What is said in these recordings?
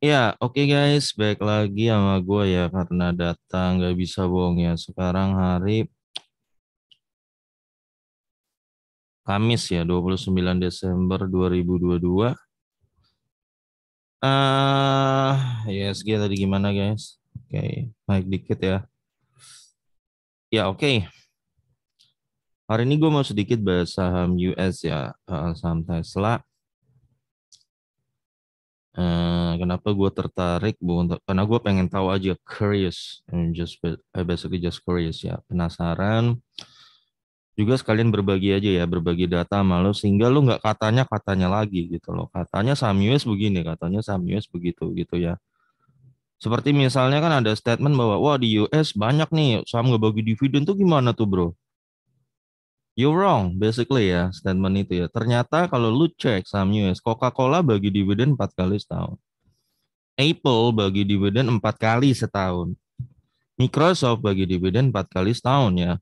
Ya, oke okay guys, baik lagi sama gue ya karena datang nggak bisa bohong ya. Sekarang hari Kamis ya, 29 Desember 2022. Ah, uh, ISG tadi gimana guys? Oke, okay, naik dikit ya. Ya, oke. Okay. Hari ini gue mau sedikit bahas saham US ya, eh, saham Tesla Eh, kenapa gue tertarik untuk karena gue pengen tahu aja curious I'm just I eh, basically just curious ya penasaran juga sekalian berbagi aja ya berbagi data sama lo sehingga lo nggak katanya katanya lagi gitu loh katanya Samius begini katanya Samius begitu gitu ya seperti misalnya kan ada statement bahwa wah di US banyak nih saham nggak bagi dividen tuh gimana tuh bro You wrong, basically ya statement itu ya. Ternyata kalau lu cek saham US, Coca-Cola bagi dividen empat kali setahun. Apple bagi dividen empat kali setahun. Microsoft bagi dividen empat kali setahun ya.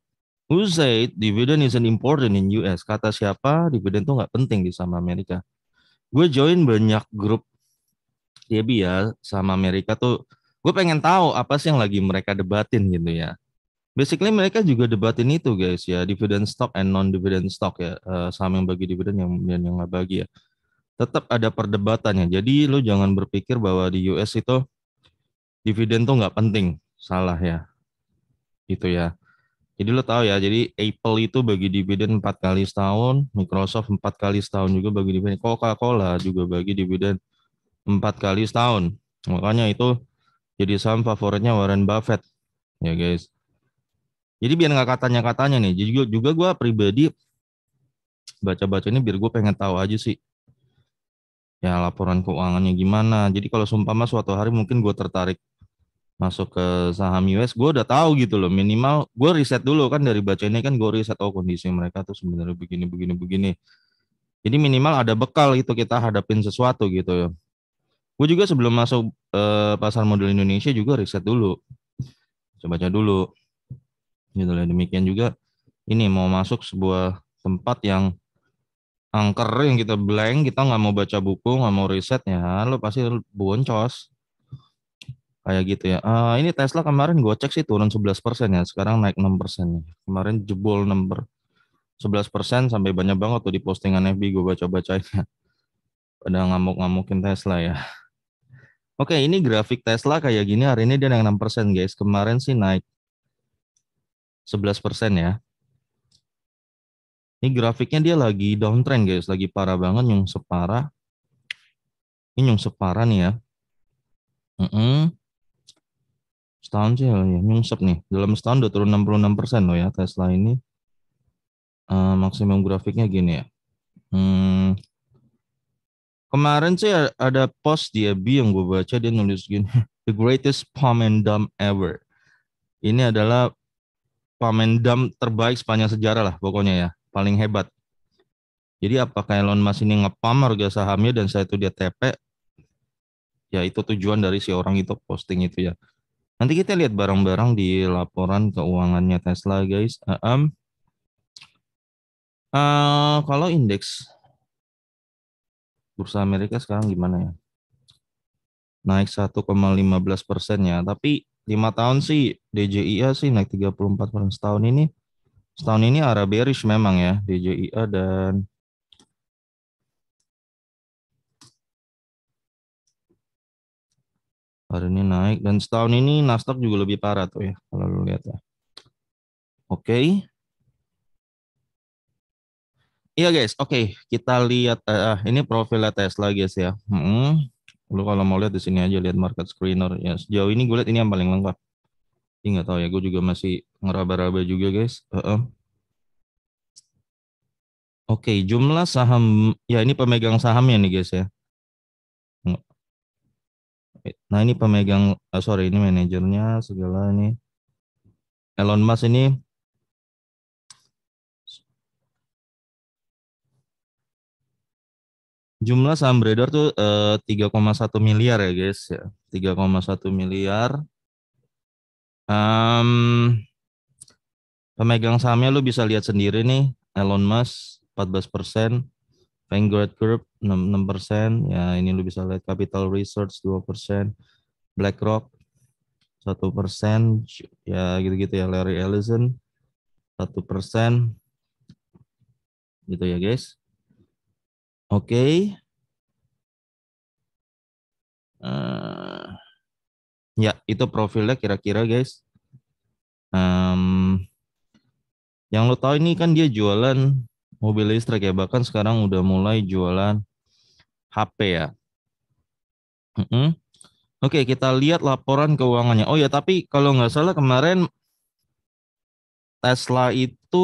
Who said dividend isn't important in US? Kata siapa dividen tuh nggak penting di sama Amerika. Gue join banyak grup dia ya sama Amerika tuh. Gue pengen tahu apa sih yang lagi mereka debatin gitu ya basically mereka juga debatin itu guys ya dividend stock and non dividend stock ya eh, saham yang bagi dividen yang kemudian yang nggak bagi ya tetap ada perdebatannya jadi lo jangan berpikir bahwa di US itu dividen tuh nggak penting salah ya itu ya jadi lo tahu ya jadi Apple itu bagi dividen empat kali setahun Microsoft empat kali setahun juga bagi dividen Coca-Cola juga bagi dividen empat kali setahun makanya itu jadi saham favoritnya Warren Buffett ya guys jadi biar nggak katanya-katanya nih. Jadi juga, gue pribadi baca-baca ini biar gue pengen tahu aja sih. Ya laporan keuangannya gimana. Jadi kalau sumpah mas suatu hari mungkin gue tertarik masuk ke saham US, gue udah tahu gitu loh. Minimal gue riset dulu kan dari baca ini kan gue riset oh kondisi mereka tuh sebenarnya begini begini begini. Jadi minimal ada bekal itu kita hadapin sesuatu gitu ya. Gue juga sebelum masuk eh, pasar modal Indonesia juga riset dulu. Coba baca dulu gitu loh. Demikian juga ini mau masuk sebuah tempat yang angker yang kita blank, kita nggak mau baca buku, nggak mau riset ya, lo pasti boncos. Kayak gitu ya. Uh, ini Tesla kemarin gue cek sih turun 11% ya, sekarang naik 6%. Kemarin jebol enam per persen sampai banyak banget tuh di postingan FB gue baca-bacain. Pada ngamuk-ngamukin Tesla ya. Oke, ini grafik Tesla kayak gini, hari ini dia naik 6% guys. Kemarin sih naik 11 persen ya. Ini grafiknya dia lagi downtrend guys, lagi parah banget yang separah. Ini yang separah nih ya. Mm -mm. Setahun sih oh ya, nyungsep nih. Dalam setahun udah turun 66 persen loh ya Tesla ini. Uh, maksimum grafiknya gini ya. Hmm. Kemarin sih ada post dia B yang gue baca dia nulis gini, the greatest pump and dump ever. Ini adalah Pamendam Dam terbaik sepanjang sejarah lah pokoknya ya, paling hebat. Jadi apakah Elon Musk ini ngepam harga sahamnya dan saya itu dia TP? Ya itu tujuan dari si orang itu posting itu ya. Nanti kita lihat barang-barang di laporan keuangannya Tesla guys. Uh, um, uh, kalau indeks bursa Amerika sekarang gimana ya? Naik 1,15 persen ya, tapi lima tahun sih DJIA sih naik 34 persen setahun ini setahun ini arah bearish memang ya DJIA dan hari ini naik dan setahun ini Nasdaq juga lebih parah tuh ya kalau lu lihat ya oke okay. Iya guys, oke okay. kita lihat uh, ini profilnya Tesla guys ya. Hmm. Lu kalau mau lihat di sini aja lihat market screener ya. Sejauh ini gue lihat ini yang paling lengkap. Ini nggak tahu ya, gue juga masih ngeraba-raba juga guys. Uh -uh. Oke, okay, jumlah saham ya ini pemegang sahamnya nih guys ya. Nah ini pemegang, uh, sorry ini manajernya segala ini. Elon Musk ini jumlah saham beredar tuh eh, satu miliar ya guys ya satu miliar um, pemegang sahamnya lu bisa lihat sendiri nih Elon Musk 14 persen Vanguard Group enam persen ya ini lu bisa lihat Capital Research dua persen BlackRock satu persen ya gitu-gitu ya Larry Ellison satu persen gitu ya guys Oke. Okay. Uh, eh, ya, itu profilnya kira-kira guys. Um, yang lo tahu ini kan dia jualan mobil listrik ya, bahkan sekarang udah mulai jualan HP ya. Mm -hmm. Oke, okay, kita lihat laporan keuangannya. Oh ya, tapi kalau nggak salah kemarin Tesla itu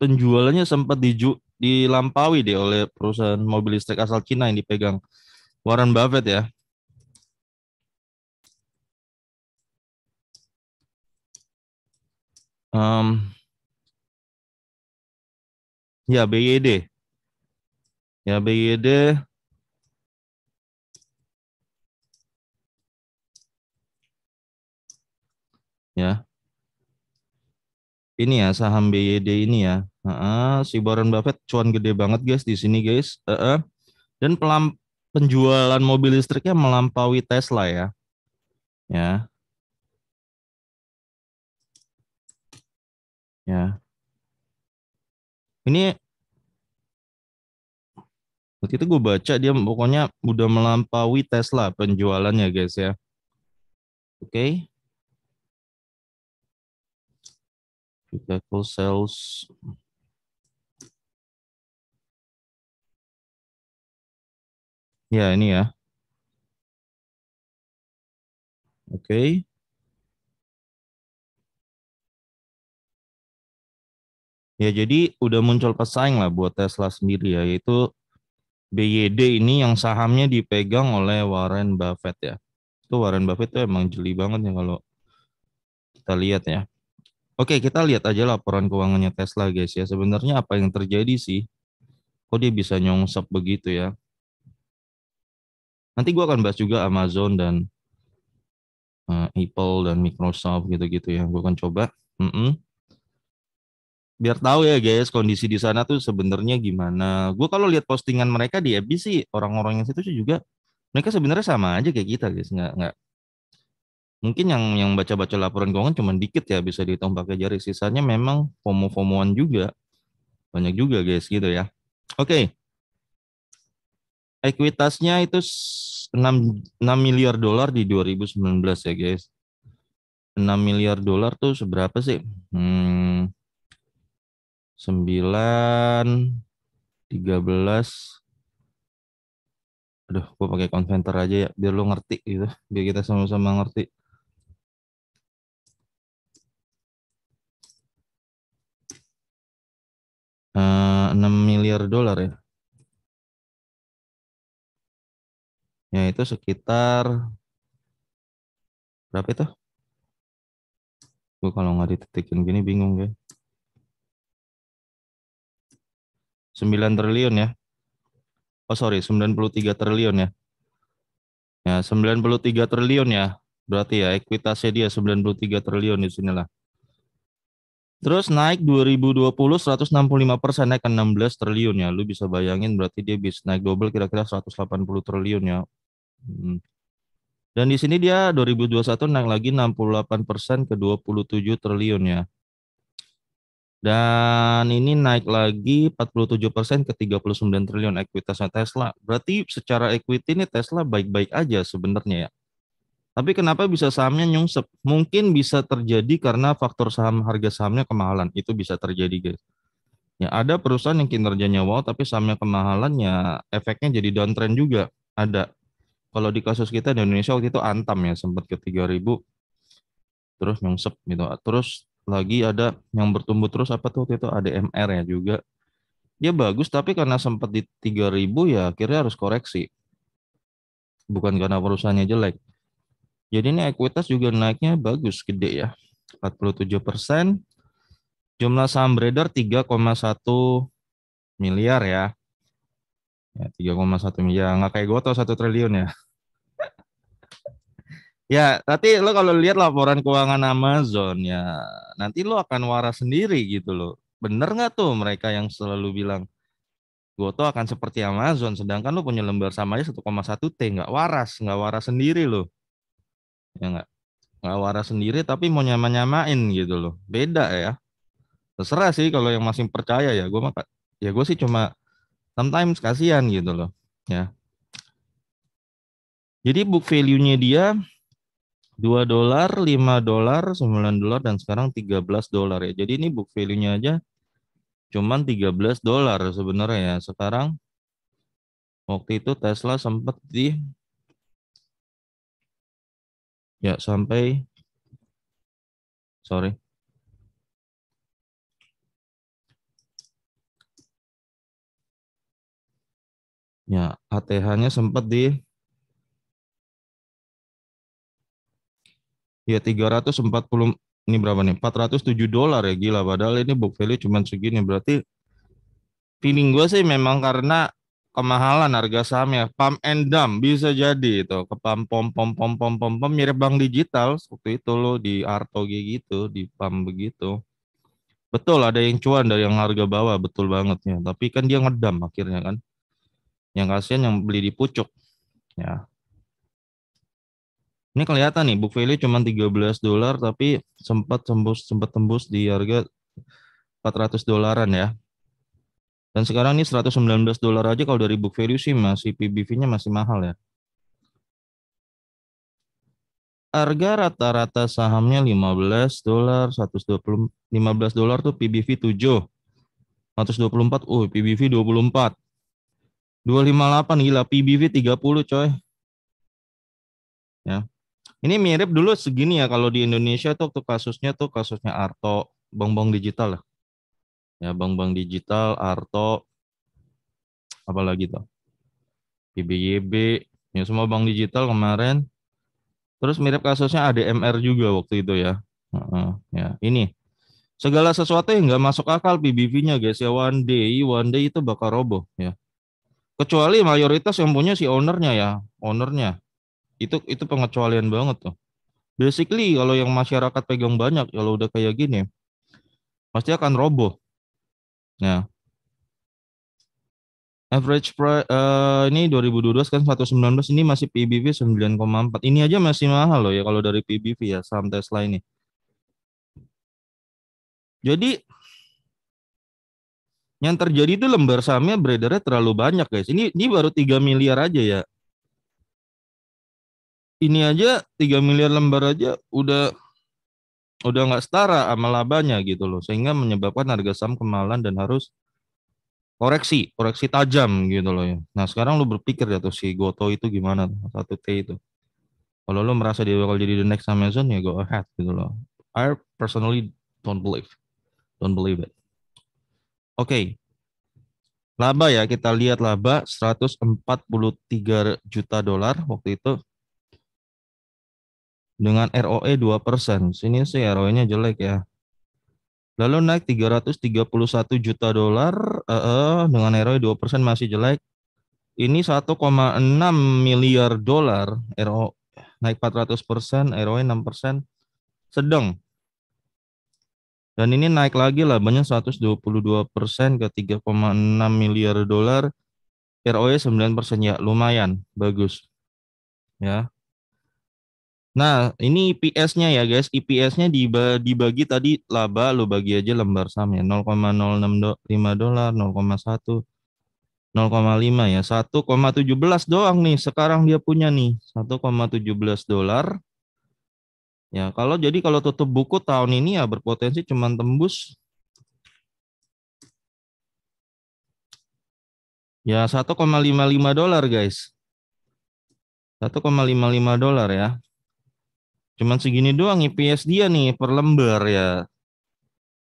penjualannya sempat di dilampaui deh oleh perusahaan mobil listrik asal Cina yang dipegang Warren Buffett ya. Um, ya BYD. Ya BYD ya. Ini ya saham BYD ini ya. Uh, si Warren Buffett cuan gede banget guys di sini guys. Uh -uh. Dan pelam penjualan mobil listriknya melampaui Tesla ya. Ya. Ya. Ini waktu itu gue baca dia pokoknya udah melampaui Tesla penjualannya guys ya. Oke. Okay. Vehicle sales Ya, ini ya. Oke. Okay. Ya, jadi udah muncul pesaing lah buat Tesla sendiri ya, yaitu BYD ini yang sahamnya dipegang oleh Warren Buffett ya. Itu Warren Buffett tuh emang jeli banget ya kalau kita lihat ya. Oke, kita lihat aja laporan keuangannya Tesla guys ya. Sebenarnya apa yang terjadi sih? Kok dia bisa nyongsep begitu ya? Nanti gue akan bahas juga Amazon dan uh, Apple dan Microsoft gitu-gitu ya. Gue akan coba. Mm -mm. Biar tahu ya guys kondisi di sana tuh sebenarnya gimana. Gue kalau lihat postingan mereka di FB sih orang-orang yang situ juga mereka sebenarnya sama aja kayak kita guys. Nggak nggak mungkin yang yang baca-baca laporan keuangan cuma dikit ya bisa dihitung pakai jari. Sisanya memang fomo-fomoan juga banyak juga guys gitu ya. Oke. Okay ekuitasnya itu 6 6 miliar dolar di 2019 ya guys. 6 miliar dolar tuh seberapa sih? Hmm, 9 13 aduh gue pakai konventer aja ya biar lo ngerti gitu biar kita sama-sama ngerti uh, eh, 6 miliar dolar ya Ya itu sekitar berapa itu? Gue kalau nggak ditetikin gini bingung ya. 9 triliun ya. Oh sorry, 93 triliun ya. Ya, 93 triliun ya. Berarti ya ekuitasnya dia 93 triliun di sini lah. Terus naik 2020 165 persen naik ke 16 triliun ya. Lu bisa bayangin berarti dia bisa naik double kira-kira 180 triliun ya. Dan di sini dia 2021 naik lagi 68 persen ke 27 triliun ya. Dan ini naik lagi 47 persen ke 39 triliun ekuitasnya Tesla. Berarti secara equity ini Tesla baik-baik aja sebenarnya ya. Tapi kenapa bisa sahamnya nyungsep? Mungkin bisa terjadi karena faktor saham harga sahamnya kemahalan. Itu bisa terjadi guys. Ya ada perusahaan yang kinerjanya wow tapi sahamnya kemahalannya efeknya jadi downtrend juga. Ada kalau di kasus kita di Indonesia waktu itu antam ya sempat ke 3000 terus nyungsep gitu terus lagi ada yang bertumbuh terus apa tuh waktu itu ADMR ya juga dia ya, bagus tapi karena sempat di 3000 ya akhirnya harus koreksi bukan karena perusahaannya jelek jadi ini ekuitas juga naiknya bagus gede ya 47 persen jumlah saham beredar 3,1 miliar ya. ya 3,1 miliar nggak kayak goto satu triliun ya Ya, tapi lo kalau lihat laporan keuangan Amazon ya, nanti lo akan waras sendiri gitu lo. Bener nggak tuh mereka yang selalu bilang Goto akan seperti Amazon, sedangkan lo punya lembar sama aja 1,1 T, nggak waras, nggak waras sendiri lo. Ya nggak, nggak waras sendiri tapi mau nyama-nyamain gitu lo. Beda ya. Terserah sih kalau yang masih percaya ya, gue maka ya gue sih cuma sometimes kasihan gitu loh. Ya. Jadi book value-nya dia 2 dolar, 5 dolar, 9 dolar, dan sekarang 13 dolar ya. Jadi ini book value-nya aja cuman 13 dolar sebenarnya ya. Sekarang waktu itu Tesla sempat di ya sampai sorry ya ATH-nya sempat di ya 340 ini berapa nih? 407 dolar ya gila padahal ini book value cuma segini berarti feeling gue sih memang karena kemahalan harga sahamnya pam and dump bisa jadi itu ke pam pom pom pom pom pom pom mirip bank digital waktu itu lo di Arto gitu di pam begitu betul ada yang cuan dari yang harga bawah betul banget ya tapi kan dia ngedam akhirnya kan yang kasihan yang beli di pucuk ya ini kelihatan nih book value cuma 13 dolar tapi sempat tembus sempat tembus di harga 400 dolaran ya. Dan sekarang ini 119 dolar aja kalau dari book value sih masih PBV-nya masih mahal ya. Harga rata-rata sahamnya 15 dolar, 120 15 dolar tuh PBV 7. 124, oh PBV 24. 258 gila PBV 30 coy. Ya. Ini mirip dulu segini ya kalau di Indonesia tuh waktu kasusnya tuh kasusnya Arto, bank-bank digital lah. Ya, bank-bank digital, Arto, apalagi tuh. PBYB, ya semua bank digital kemarin. Terus mirip kasusnya ADMR juga waktu itu ya. Uh, ya, ini segala sesuatu yang nggak masuk akal PBV-nya guys ya one day one day itu bakal roboh ya kecuali mayoritas yang punya si ownernya ya ownernya itu itu pengecualian banget tuh basically kalau yang masyarakat pegang banyak kalau ya udah kayak gini pasti akan roboh ya average price uh, ini 2012 kan 119 ini masih PBV 9,4 ini aja masih mahal loh ya kalau dari PBV ya saham Tesla ini jadi yang terjadi itu lembar sahamnya beredarnya terlalu banyak guys. Ini ini baru 3 miliar aja ya ini aja 3 miliar lembar aja udah udah nggak setara sama labanya gitu loh sehingga menyebabkan harga saham kemalan dan harus koreksi koreksi tajam gitu loh ya nah sekarang lu berpikir ya tuh si Goto itu gimana satu T itu kalau lu merasa dia bakal jadi the next Amazon ya go ahead gitu loh I personally don't believe don't believe it oke okay. laba ya kita lihat laba 143 juta dolar waktu itu dengan ROE 2%. Sini sih ROE-nya jelek ya. Lalu naik 331 juta dolar uh, uh, dengan ROE 2% masih jelek. Ini 1,6 miliar dolar ROE naik 400%, ROE 6%, sedang. Dan ini naik lagi lah labanya 122% ke 3,6 miliar dolar, ROE 9% ya, lumayan, bagus. Ya. Nah, ini IPS-nya ya guys. IPS-nya dibagi tadi laba lo bagi aja lembar saham ya 0,065 dolar, 0,1 0,5 ya. 1,17 doang nih sekarang dia punya nih. 1,17 dolar. Ya, kalau jadi kalau tutup buku tahun ini ya berpotensi cuman tembus ya 1,55 dolar guys. 1,55 dolar ya. Cuman segini doang IPS dia nih per lembar ya.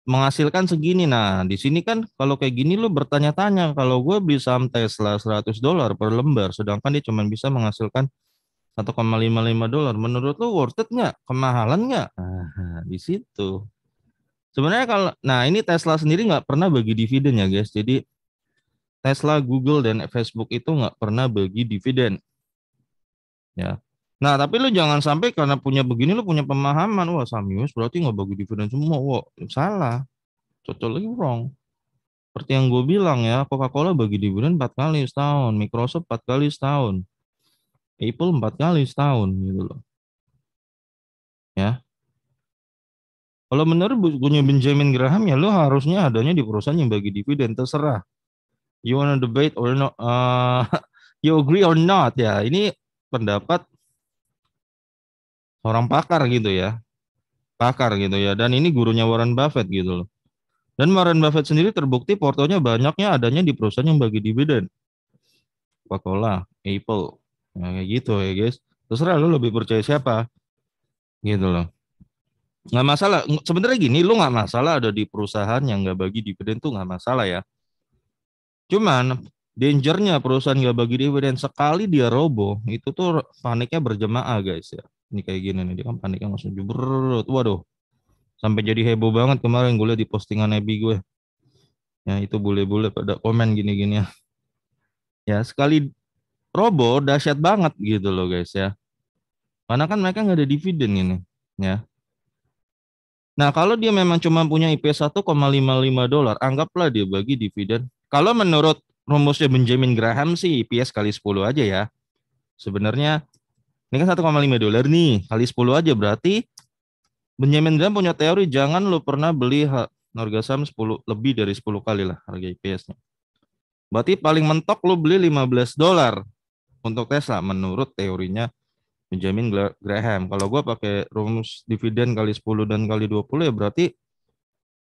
Menghasilkan segini. Nah, di sini kan kalau kayak gini lu bertanya-tanya kalau gue beli saham Tesla 100 dolar per lembar sedangkan dia cuma bisa menghasilkan 1,55 dolar. Menurut lu worth it nggak? Kemahalan nggak? Nah, di situ. Sebenarnya kalau nah ini Tesla sendiri nggak pernah bagi dividen ya guys. Jadi Tesla, Google dan Facebook itu nggak pernah bagi dividen. Ya, Nah, tapi lu jangan sampai karena punya begini lu punya pemahaman, wah Samius berarti nggak bagi dividen semua. Wah, salah. Totally wrong. Seperti yang gue bilang ya, Coca-Cola bagi dividen 4 kali setahun, Microsoft 4 kali setahun, Apple 4 kali setahun gitu loh. Ya. Kalau menurut bukunya Benjamin Graham ya lu harusnya adanya di perusahaan yang bagi dividen terserah. You wanna debate or not, uh, you agree or not ya. Ini pendapat orang pakar gitu ya pakar gitu ya dan ini gurunya Warren Buffett gitu loh dan Warren Buffett sendiri terbukti portonya banyaknya adanya di perusahaan yang bagi dividen Coca-Cola, Apple, nah, kayak gitu ya guys. Terserah lo lebih percaya siapa, gitu loh. Nggak masalah. Sebenarnya gini, lo nggak masalah ada di perusahaan yang nggak bagi dividen tuh nggak masalah ya. Cuman dangernya perusahaan nggak bagi dividen sekali dia robo, itu tuh paniknya berjemaah guys ya ini kayak gini nih dia kan paniknya langsung jubret waduh sampai jadi heboh banget kemarin gue liat di postingan Nabi gue ya itu boleh bule pada komen gini-gini ya ya sekali robo dahsyat banget gitu loh guys ya karena kan mereka nggak ada dividen ini ya Nah, kalau dia memang cuma punya IP 1,55 dolar, anggaplah dia bagi dividen. Kalau menurut rumusnya Benjamin Graham sih IPS kali 10 aja ya. Sebenarnya ini kan 1,5 dolar nih, kali 10 aja berarti Benjamin Graham punya teori jangan lo pernah beli harga saham 10 lebih dari 10 kali lah harga IPS-nya. Berarti paling mentok lo beli 15 dolar untuk Tesla menurut teorinya Benjamin Graham. Kalau gua pakai rumus dividen kali 10 dan kali 20 ya berarti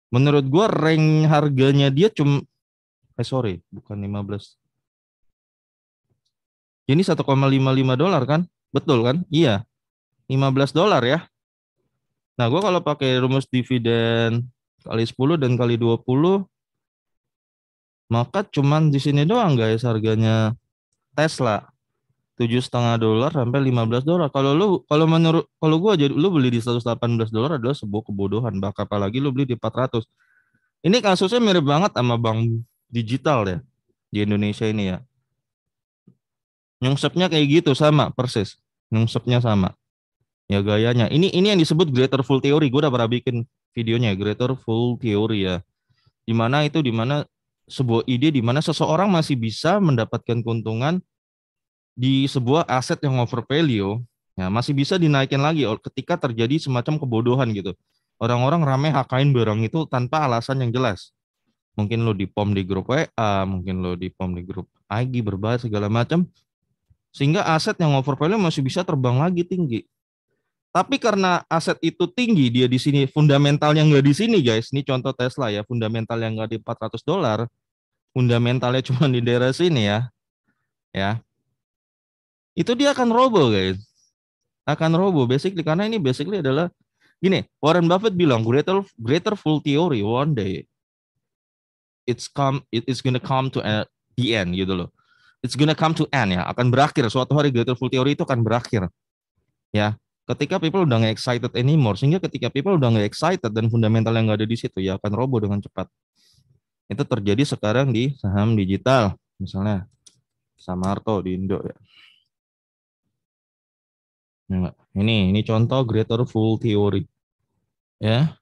menurut gua range harganya dia cuma eh sorry bukan 15 ini 1,55 dolar kan? Betul kan? Iya. 15 dolar ya. Nah, gue kalau pakai rumus dividen kali 10 dan kali 20, maka cuman di sini doang guys harganya Tesla tujuh setengah dolar sampai 15 dolar. Kalau lu kalau menurut kalau gua jadi lu beli di 118 dolar adalah sebuah kebodohan. Bahkan apalagi lu beli di 400. Ini kasusnya mirip banget sama bank digital ya di Indonesia ini ya. Nyungsepnya kayak gitu sama persis. Nyungsepnya sama. Ya gayanya. Ini ini yang disebut greater full theory. Gue udah pernah bikin videonya ya, greater full theory ya. Dimana itu dimana sebuah ide dimana seseorang masih bisa mendapatkan keuntungan di sebuah aset yang over value ya masih bisa dinaikin lagi ketika terjadi semacam kebodohan gitu orang-orang rame hakain barang itu tanpa alasan yang jelas mungkin lo di pom di grup WA mungkin lo di pom di grup IG berbahas segala macam sehingga aset yang overvalue masih bisa terbang lagi tinggi. Tapi karena aset itu tinggi, dia di sini fundamentalnya nggak di sini guys. Ini contoh Tesla ya, fundamental yang nggak di 400 dolar, fundamentalnya cuma di daerah sini ya. Ya. Itu dia akan robo guys. Akan robo basically karena ini basically adalah gini, Warren Buffett bilang greater greater full theory one day it's come it's gonna come to a, the end gitu loh. It's gonna come to end ya, akan berakhir. Suatu hari grateful theory itu akan berakhir. Ya, ketika people udah nggak excited anymore, sehingga ketika people udah nggak excited dan fundamental yang nggak ada di situ ya akan roboh dengan cepat. Itu terjadi sekarang di saham digital, misalnya Samarto di Indo ya. ya ini ini contoh full theory. Ya,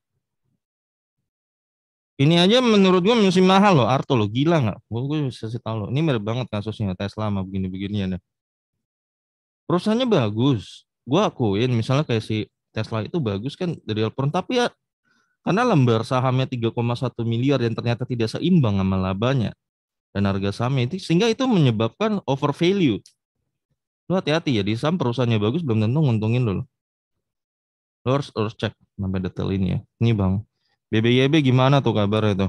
ini aja menurut gue musim mahal loh, Arto lo gila nggak? Gue gue bisa sih tahu lo. Ini mirip banget kasusnya Tesla sama begini-begini ya. Perusahaannya bagus, gue akuin misalnya kayak si Tesla itu bagus kan dari Alperon, tapi ya karena lembar sahamnya 3,1 miliar dan ternyata tidak seimbang sama labanya dan harga sahamnya itu sehingga itu menyebabkan over value. Lo hati-hati ya di saham perusahaannya bagus belum tentu nguntungin lo. Lo harus, harus cek sampai detail ini ya. Ini bang, BBYB gimana tuh kabar itu?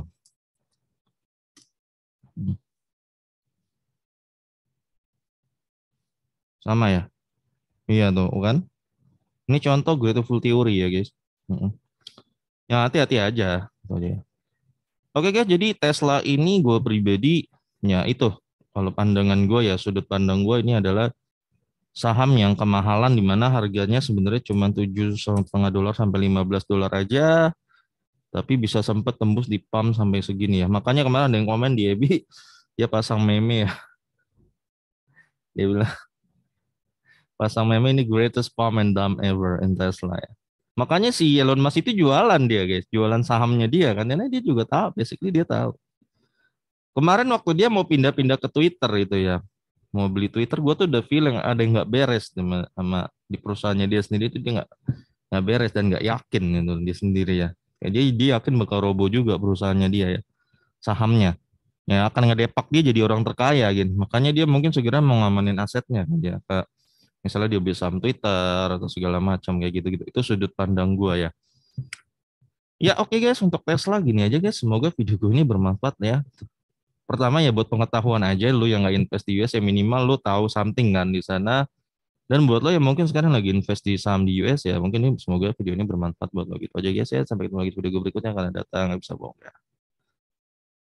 Sama ya? Iya tuh, oh kan? Ini contoh gue tuh full teori ya guys. Yang hati-hati aja. Tuh gitu ya. Oke guys, jadi Tesla ini gue pribadi, ya itu, kalau pandangan gue ya, sudut pandang gue ini adalah saham yang kemahalan di mana harganya sebenarnya cuma tujuh setengah dolar sampai 15 dolar aja tapi bisa sempat tembus di pump sampai segini ya. Makanya kemarin ada yang komen di Ebi, dia pasang meme ya. Dia bilang, pasang meme ini greatest pump and dump ever in Tesla ya. Makanya si Elon Musk itu jualan dia guys, jualan sahamnya dia kan, karena dia juga tahu, basically dia tahu. Kemarin waktu dia mau pindah-pindah ke Twitter itu ya, mau beli Twitter, gue tuh udah feeling ada yang nggak beres sama, di perusahaannya dia sendiri itu dia nggak nggak beres dan nggak yakin gitu dia sendiri ya ya dia dia yakin bakal robo juga perusahaannya dia ya sahamnya ya akan ngedepak dia jadi orang terkaya gitu makanya dia mungkin segera mengamanin asetnya kan, ya ke misalnya dia bisa saham Twitter atau segala macam kayak gitu gitu itu sudut pandang gua ya ya oke okay guys untuk tes lagi nih aja guys semoga video gue ini bermanfaat ya pertama ya buat pengetahuan aja lu yang nggak invest di US ya minimal lu tahu something kan di sana dan buat lo yang mungkin sekarang lagi invest di saham di US ya, mungkin ini semoga video ini bermanfaat buat lo gitu aja guys ya. Sampai ketemu lagi di video berikutnya karena datang, nggak bisa bohong ya.